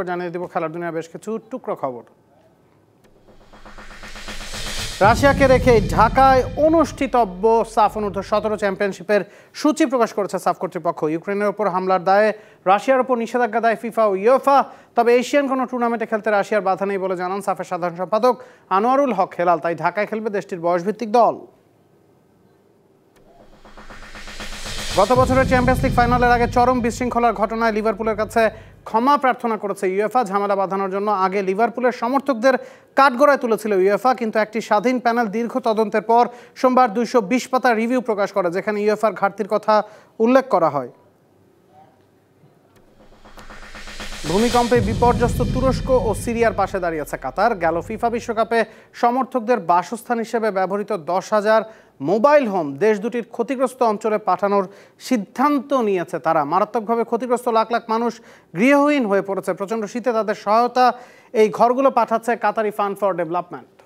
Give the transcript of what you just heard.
একবার জানিয়ে দেব খেলার দুনিয়া বেশ কিছু টুকরো খবর রাশিয়াকে রেখে ঢাকায় অনুষ্ঠিতব্য সাফ অনুর্ধ সতেরো চ্যাম্পিয়নশিপের সূচি প্রকাশ করেছে সাফ কর্তৃপক্ষ ইউক্রেনের ওপর হামলার দায়ে রাশিয়ার ওপর নিষেধাজ্ঞা দেয় ফিফা ও ইউএফা তবে এশিয়ান কোনো টুর্নামেন্টে খেলতে রাশিয়ার বাধা নেই বলে জানান সাফের সাধারণ সম্পাদক আনোয়ারুল হক হেলাল তাই ঢাকায় খেলবে দেশটির বয়সভিত্তিক দল গত বছরের চ্যাম্পিয়ন্স লিগ ফাইনালের আগে চরম বিশৃঙ্খলার ঘটনায় লিভারপুলের কাছে ক্ষমা প্রার্থনা করেছে ইউএফা ঝামেলা বাঁধানোর জন্য আগে লিভারপুলের সমর্থকদের কাঠগড়ায় তুলেছিল ইউএফা কিন্তু একটি স্বাধীন প্যানেল দীর্ঘ তদন্তের পর সোমবার দুইশো পাতা রিভিউ প্রকাশ করে যেখানে ইউএফার ঘাটতির কথা উল্লেখ করা হয় ভূমিকম্পে বিপর্যস্ত তুরস্ক ও সিরিয়ার পাশে দাঁড়িয়েছে কাতার গেল ফিফা বিশ্বকাপে সমর্থকদের বাসস্থান হিসেবে ব্যবহৃত দশ হাজার মোবাইল হোম দেশ দুটির ক্ষতিগ্রস্ত অঞ্চলে পাঠানোর সিদ্ধান্ত নিয়েছে তারা মারাত্মকভাবে ক্ষতিগ্রস্ত লাখ লাখ মানুষ গৃহহীন হয়ে পড়েছে প্রচণ্ড শীতে তাদের সহায়তা এই ঘরগুলো পাঠাচ্ছে কাতারি ফান্ড ফর ডেভেলপমেন্ট